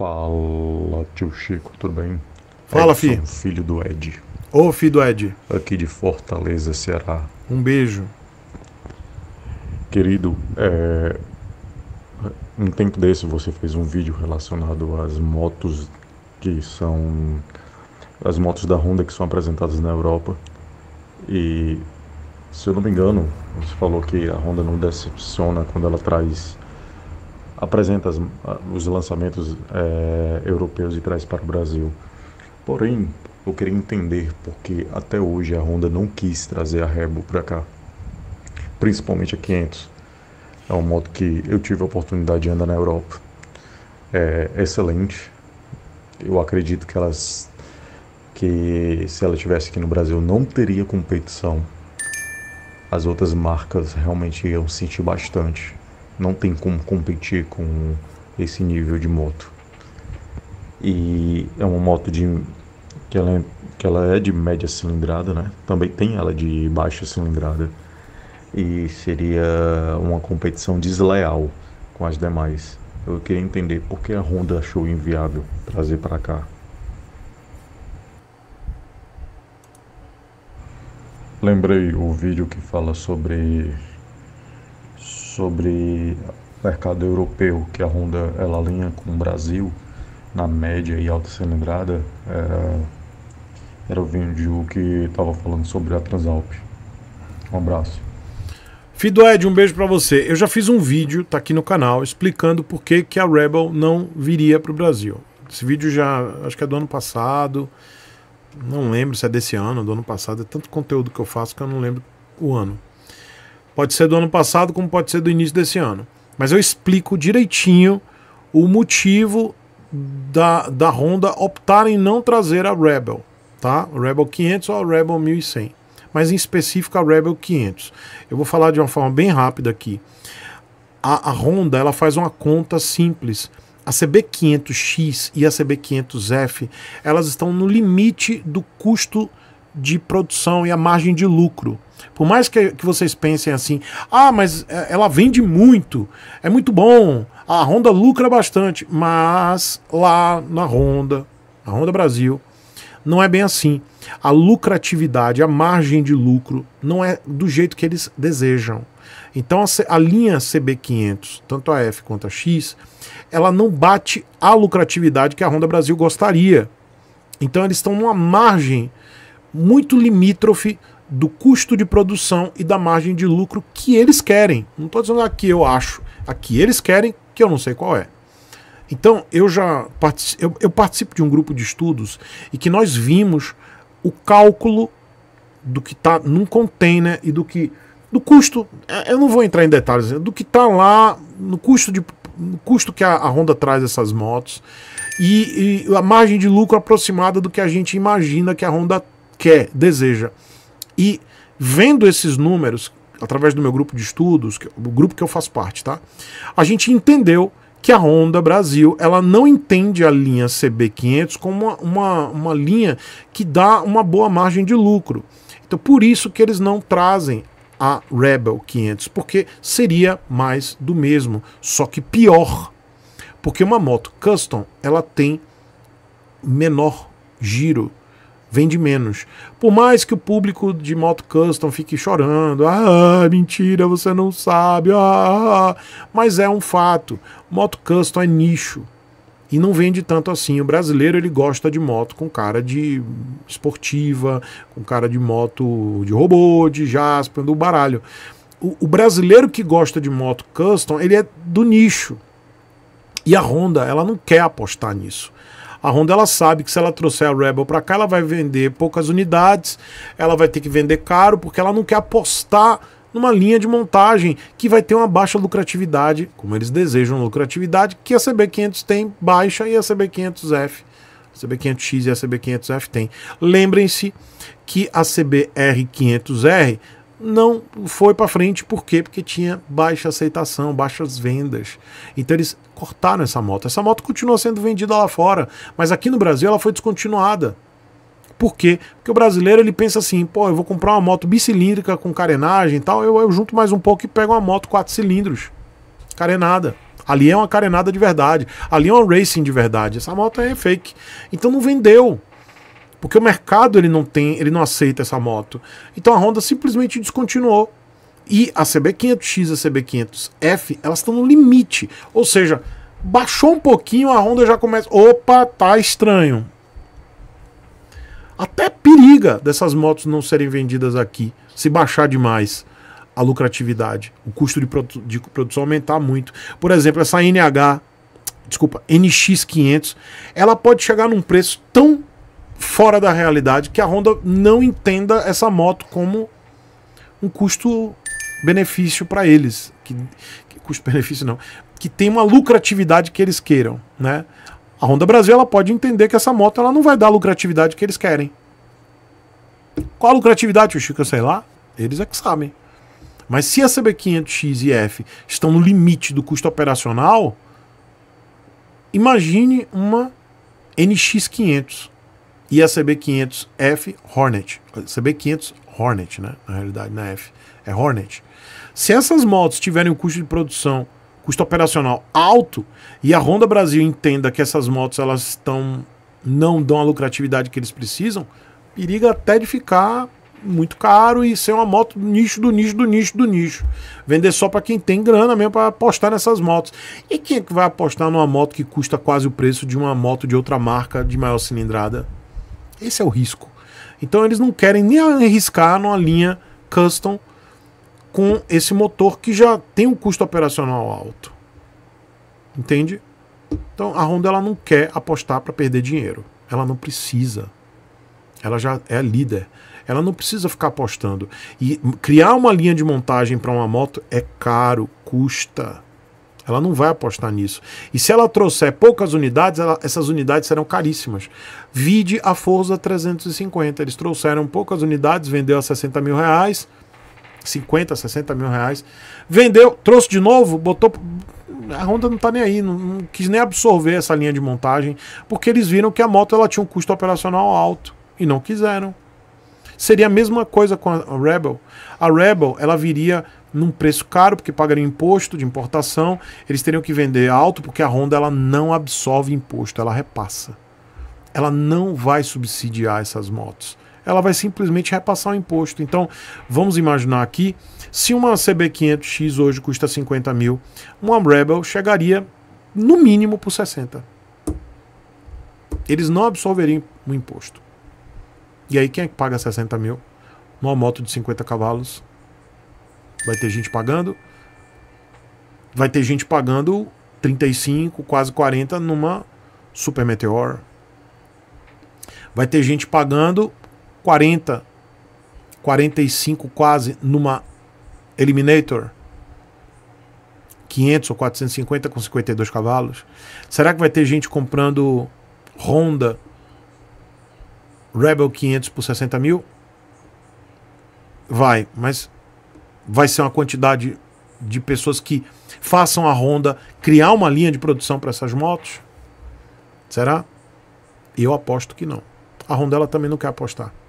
Fala, tio Chico, tudo bem? Fala, Edson, fi. filho do Ed. Ô, filho do Ed. Aqui de Fortaleza, Ceará. Um beijo. Querido, é... um tempo desse você fez um vídeo relacionado às motos que são. as motos da Honda que são apresentadas na Europa. E, se eu não me engano, você falou que a Honda não decepciona quando ela traz apresenta as, os lançamentos é, europeus e traz para o Brasil. Porém, eu queria entender porque até hoje a Honda não quis trazer a Rebo para cá, principalmente a 500. É um moto que eu tive a oportunidade de andar na Europa. É excelente. Eu acredito que elas que se ela tivesse aqui no Brasil não teria competição. As outras marcas realmente iam sentir bastante não tem como competir com esse nível de moto. E é uma moto de que ela é, que ela é de média cilindrada, né? Também tem ela de baixa cilindrada e seria uma competição desleal com as demais. Eu queria entender por que a Honda achou inviável trazer para cá. Lembrei o vídeo que fala sobre sobre mercado europeu, que a Honda ela alinha com o Brasil na média e alta cilindrada, era, era o vídeo que estava falando sobre a Transalp. Um abraço. Fido Ed, um beijo para você. Eu já fiz um vídeo, tá aqui no canal, explicando por que, que a Rebel não viria para o Brasil. Esse vídeo já, acho que é do ano passado, não lembro se é desse ano, do ano passado. É tanto conteúdo que eu faço que eu não lembro o ano. Pode ser do ano passado, como pode ser do início desse ano. Mas eu explico direitinho o motivo da, da Honda optar em não trazer a Rebel, tá? O Rebel 500 ou a Rebel 1100, mas em específico a Rebel 500. Eu vou falar de uma forma bem rápida aqui. A, a Honda ela faz uma conta simples. A CB500X e a CB500F elas estão no limite do custo de produção e a margem de lucro. Por mais que, que vocês pensem assim, ah, mas é, ela vende muito, é muito bom, a Honda lucra bastante, mas lá na Honda, na Honda Brasil, não é bem assim. A lucratividade, a margem de lucro, não é do jeito que eles desejam. Então a, linha CB500, tanto a F quanto a X, ela não bate a lucratividade que a Honda Brasil gostaria. Então eles estão numa margem muito limítrofe do custo de produção e da margem de lucro que eles querem. Não estou dizendo aqui eu acho, aqui eles querem, que eu não sei qual é. Então, eu já participo, eu, eu participo de um grupo de estudos e que nós vimos o cálculo do que está num container e do que. do custo. É, eu não vou entrar em detalhes, é do que está lá, no custo de. No custo que a, a Honda traz essas motos e, e a margem de lucro aproximada do que a gente imagina que a Honda quer, deseja. E vendo esses números, através do meu grupo de estudos, é o grupo que eu faço parte, tá? A gente entendeu que a Honda Brasil ela não entende a linha CB500 como uma, uma, uma, linha que dá uma boa margem de lucro. Então, por isso que eles não trazem a Rebel 500, porque seria mais do mesmo, só que pior. Porque uma moto custom ela tem menor giro vende menos. Por mais que o público de moto custom fique chorando, ah, mentira, você não sabe, ah, ah, ah, mas é um fato. Moto custom é nicho e não vende tanto assim. O brasileiro ele gosta de moto com cara de esportiva, com cara de moto de robô, de jasper, do baralho. O, o brasileiro que gosta de moto custom, ele é do nicho. E a Honda, ela não quer apostar nisso. A Honda ela sabe que se ela trouxer a Rebel para cá, ela vai vender poucas unidades, ela vai ter que vender caro porque ela não quer apostar numa linha de montagem que vai ter uma baixa lucratividade, como eles desejam lucratividade, que a CB500 tem baixa e a CB500F, a CB500X e a CB500F tem. Lembrem-se que a CBR500R não foi para frente, por quê? Porque tinha baixa aceitação, baixas vendas. Então eles cortaram essa moto. Essa moto continua sendo vendida lá fora, mas aqui no Brasil ela foi descontinuada. Por quê? Porque o brasileiro ele pensa assim, pô, eu vou comprar uma moto bicilíndrica com carenagem e tal, eu, eu junto mais um pouco e pego uma moto quatro cilindros, carenada. Ali é uma carenada de verdade, ali é uma racing de verdade. Essa moto é fake. Então não vendeu porque o mercado ele não tem, ele não aceita essa moto. Então a Honda simplesmente descontinuou. E a CB500X e a CB500F, elas estão no limite. Ou seja, baixou um pouquinho, a Honda já começa, opa, tá estranho. Até periga dessas motos não serem vendidas aqui, se baixar demais a lucratividade, o custo de, produ de produção aumentar muito. Por exemplo, essa NH, desculpa, NX500, ela pode chegar num preço tão fora da realidade que a Honda não entenda essa moto como um custo-benefício para eles. Que, que custo-benefício não. Que tem uma lucratividade que eles queiram, né? A Honda Brasil ela pode entender que essa moto ela não vai dar a lucratividade que eles querem. Qual a lucratividade, o Chico? Sei lá. Eles é que sabem. Mas se a CB500X e F estão no limite do custo operacional, imagine uma NX500 e a CB500F Hornet. CB500 Hornet, né? Na realidade, na F é Hornet. Se essas motos tiverem um custo de produção, custo operacional alto, e a Honda Brasil entenda que essas motos elas estão não dão a lucratividade que eles precisam, periga até de ficar muito caro e ser uma moto do nicho do nicho do nicho do nicho. Vender só para quem tem grana mesmo para apostar nessas motos. E quem é que vai apostar numa moto que custa quase o preço de uma moto de outra marca de maior cilindrada esse é o risco. Então eles não querem nem arriscar numa linha custom com esse motor que já tem um custo operacional alto. Entende? Então a Honda ela não quer apostar para perder dinheiro. Ela não precisa. Ela já é líder. Ela não precisa ficar apostando. E criar uma linha de montagem para uma moto é caro, custa. Ela não vai apostar nisso. E se ela trouxer poucas unidades, ela, essas unidades serão caríssimas. Vide a Forza 350. Eles trouxeram poucas unidades, vendeu a 60 mil reais. 50, 60 mil reais. Vendeu, trouxe de novo, botou. A Honda não tá nem aí, não, não quis nem absorver essa linha de montagem, porque eles viram que a moto ela tinha um custo operacional alto e não quiseram. Seria a mesma coisa com a Rebel. A Rebel, ela viria num preço caro, porque pagariam imposto de importação, eles teriam que vender alto, porque a Honda ela não absorve imposto, ela repassa. Ela não vai subsidiar essas motos. Ela vai simplesmente repassar o imposto. Então, vamos imaginar aqui, se uma CB500X hoje custa 50 mil, uma Rebel chegaria no mínimo por 60. Eles não absorveriam o imposto. E aí, quem é que paga 60 mil? Numa moto de 50 cavalos, Vai ter gente pagando. Vai ter gente pagando 35, quase 40 numa Super Meteor. Vai ter gente pagando 40, 45 quase numa Eliminator. 500 ou 450 com 52 cavalos? Será que vai ter gente comprando Honda Rebel 500 por 60 mil? Vai, mas vai ser uma quantidade de pessoas que façam a Honda criar uma linha de produção para essas motos? Será? Eu aposto que não. A Honda também não quer apostar.